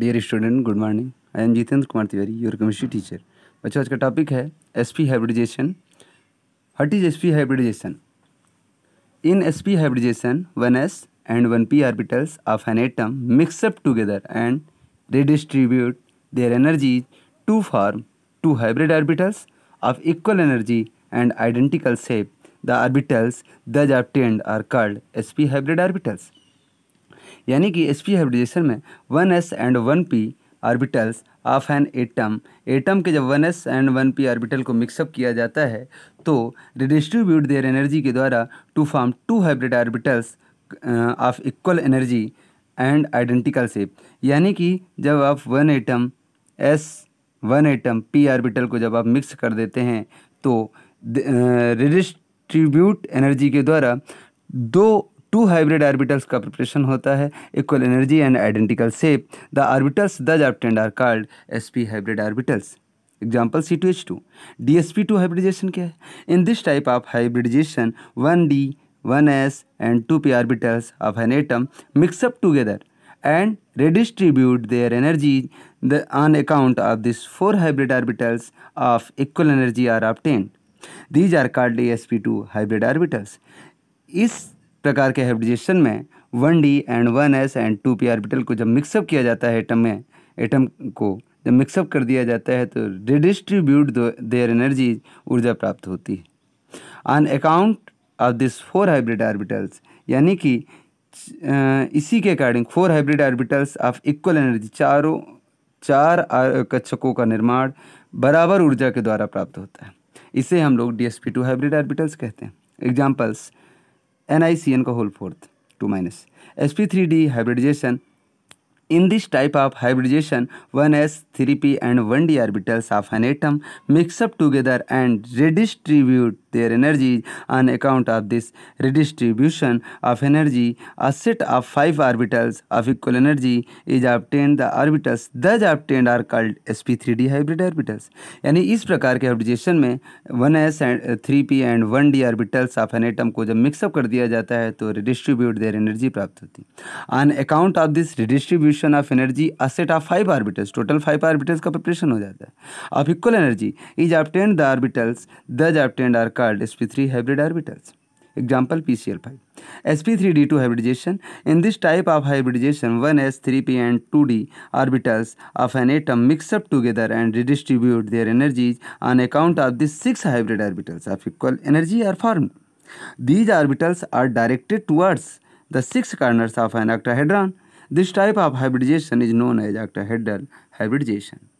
Dear student good morning I am Jitendra Kumar Tiwari your chemistry teacher बच्चों आज का टॉपिक है S P hybridization what is S P hybridization in S P hybridization one S and one P orbitals of an atom mix up together and redistribute their energy to form two hybrid orbitals of equal energy and identical shape the orbitals thus of are called S P hybrid orbitals यानी कि P hybridization में 1s and 1p orbitals of an atom atom के जब 1s and 1p orbital को mix up किया जाता है तो रिडिस्ट्रीब्यूट देयर एनर्जी के द्वारा to form two hybrid orbitals of equal energy and identical shape यानी कि जब आप one atom S one atom P orbital को जब आप मिक्स कर देते हैं तो रिडिस्ट्रीब्यूट uh, एनर्जी के द्वारा दो टू हाइब्रिड आर्बिटल्स का प्रिपरेशन होता है equal energy and identical shape the orbitals thus obtained are called S P hybrid orbitals example C two H two D S P two hybridization क्या है in this type of hybridization one D one S and two P orbitals of an atom mix up together and redistribute their energy the on account of this four hybrid orbitals of equal energy are of obtained these are called D S P two hybrid orbitals इस प्रकार के hybridization में one D and one S and two P orbital को जब mix up किया जाता है atom में एटम को जब मिक्सअप कर दिया जाता है तो रिडिस्ट्रीब्यूट देयर एनर्जी ऊर्जा प्राप्त होती है on account of this four hybrid orbitals यानी कि इसी के according four hybrid orbitals of equal energy चारों चार कक्षकों का निर्माण बराबर ऊर्जा के द्वारा प्राप्त होता है इसे हम लोग D S P two hybrid orbitals कहते हैं examples N I C N का whole fourth two minus S P three D hybridization in this type of hybridization one S three P and one D orbitals of an atom mix up together and redistribute their energies on account of this redistribution of energy a set of five orbitals of equal energy is obtained the orbitals thus obtained are called sp3d hybrid orbitals यानी इस प्रकार के ऑब्जेशन में one S and three P and one orbitals of an atom को जब mix up कर दिया जाता है तो रिडिस्ट्रीब्यूट देयर एनर्जी प्राप्त होती on account of this redistribution of energy a set of five orbitals total five orbitals का प्रिपरेशन हो जाता है of equal energy is obtained the orbitals thus are called sp3 hybrid orbitals example PCL5. sp3d2 hybridization. In this type of hybridization, 1s, 3p and 2d orbitals of an atom mix up together and redistribute their energies on account of the six hybrid orbitals of equal energy are formed. These orbitals are directed towards the six corners of an octahedron. This type of hybridization is known as octahedral hybridization.